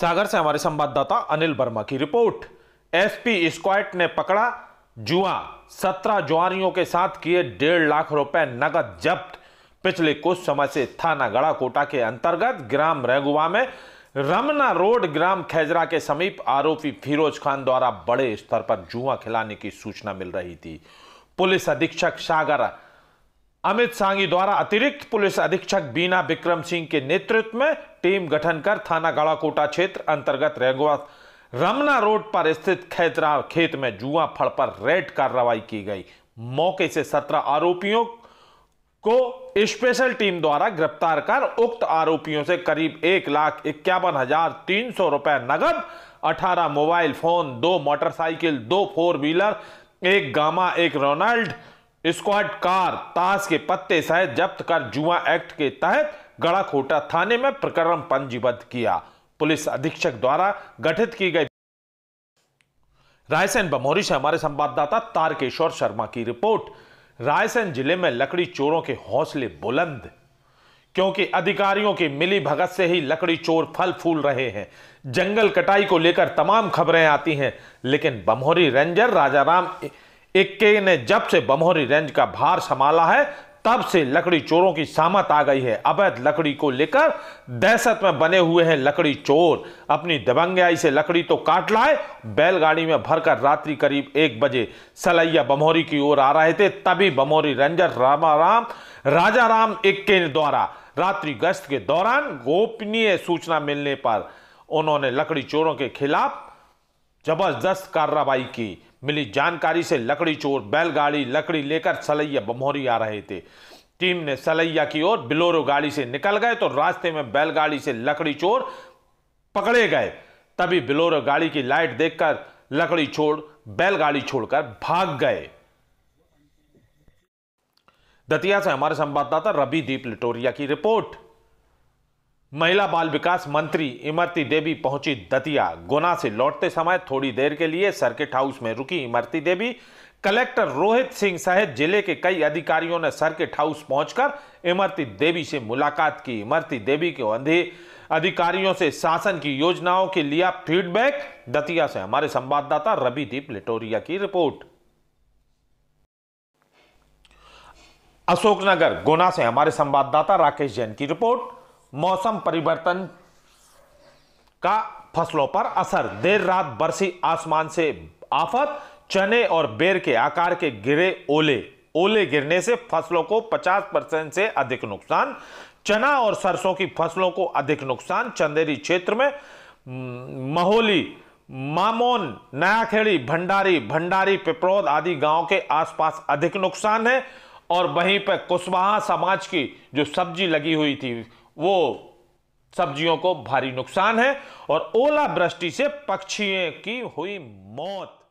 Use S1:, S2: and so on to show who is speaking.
S1: सागर से हमारे संवाददाता अनिल वर्मा की रिपोर्ट एसपी स्क्वाड ने पकड़ा जुआ सत्रह जुआरियों के साथ किए डेढ़ लाख रुपए नगद जब्त पिछले कुछ समय से थाना गड़ा कोटा के अंतर्गत ग्राम रेगुआ में रमना रोड ग्राम खेजरा के समीप आरोपी फिरोज खान द्वारा बड़े स्तर पर जुआ खिलाने की सूचना मिल रही थी पुलिस अधीक्षक सागर अमित सांगी द्वारा अतिरिक्त पुलिस अधीक्षक बीना विक्रम सिंह के नेतृत्व में टीम गठन कर थाना गाड़ाकोटा क्षेत्र अंतर्गत रेगुआ रमना रोड पर स्थित खेतरा खेत में जुआ फड़ पर रेड कार्रवाई की गई मौके से सत्रह आरोपियों को स्पेशल टीम द्वारा गिरफ्तार कर उक्त आरोपियों से करीब एक लाख इक्यावन हजार तीन सौ रुपए नगद अठारह मोबाइल फोन दो मोटरसाइकिल दो फोर व्हीलर एक गामा एक रोनाल्ड स्क्वाड कार ताश के पत्ते सहित जब्त कर जुआ एक्ट के तहत गड़ाखोटा थाने में प्रकरण पंजीबद्ध किया पुलिस अधीक्षक द्वारा गठित की गई रायसेन बमोरी से हमारे संवाददाता तारकेश्वर शर्मा की रिपोर्ट रायसेन जिले में लकड़ी चोरों के हौसले बुलंद क्योंकि अधिकारियों की मिली भगत से ही लकड़ी चोर फल फूल रहे हैं जंगल कटाई को लेकर तमाम खबरें आती हैं लेकिन बमोरी रेंजर राजाराम इक्के ने जब से बमोरी रेंज का भार संभाला है तब से लकड़ी चोरों की सामत आ गई है अवैध लकड़ी को लेकर दहशत में बने हुए हैं लकड़ी चोर अपनी दबंगयाई से लकड़ी तो काट लाए बैलगाड़ी में भरकर रात्रि करीब एक बजे सलैया बमोरी की ओर आ रहे थे तभी बमोरी रेंजर रामाराम राजा राम इक्के द्वारा रात्रि गश्त के दौरान गोपनीय सूचना मिलने पर उन्होंने लकड़ी चोरों के खिलाफ जबरदस्त कार्रवाई की मिली जानकारी से लकड़ी चोर बैलगाड़ी लकड़ी लेकर सलैया बमोरी आ रहे थे टीम ने सलैया की ओर बिलोरो गाड़ी से निकल गए तो रास्ते में बैलगाड़ी से लकड़ी चोर पकड़े गए तभी बिलोरो गाड़ी की लाइट देखकर लकड़ी छोड़ बैलगाड़ी छोड़कर भाग गए दतिया से हमारे संवाददाता दीप लिटोरिया की रिपोर्ट महिला बाल विकास मंत्री इमरती देवी पहुंची दतिया गुना से लौटते समय थोड़ी देर के लिए सर्किट हाउस में रुकी इमरती देवी कलेक्टर रोहित सिंह सहित जिले के कई अधिकारियों ने सर्किट हाउस पहुंचकर इमरती देवी से मुलाकात की इमरती देवी के अंधे अधिकारियों से शासन की योजनाओं के लिया फीडबैक दतिया से हमारे संवाददाता रविदीप लिटोरिया की रिपोर्ट अशोकनगर गुना से हमारे संवाददाता राकेश जैन की रिपोर्ट मौसम परिवर्तन का फसलों पर असर देर रात बरसी आसमान से आफत चने और बेर के आकार के गिरे ओले ओले गिरने से फसलों को 50 परसेंट से अधिक नुकसान चना और सरसों की फसलों को अधिक नुकसान चंदेरी क्षेत्र में महोली मामोन नयाखेड़ी भंडारी भंडारी पिपरौद आदि गांव के आसपास अधिक नुकसान है और वहीं पर कुशवाहा समाज की जो सब्जी लगी हुई थी वो सब्जियों को भारी नुकसान है और ओलावृष्टि से पक्षियों की हुई मौत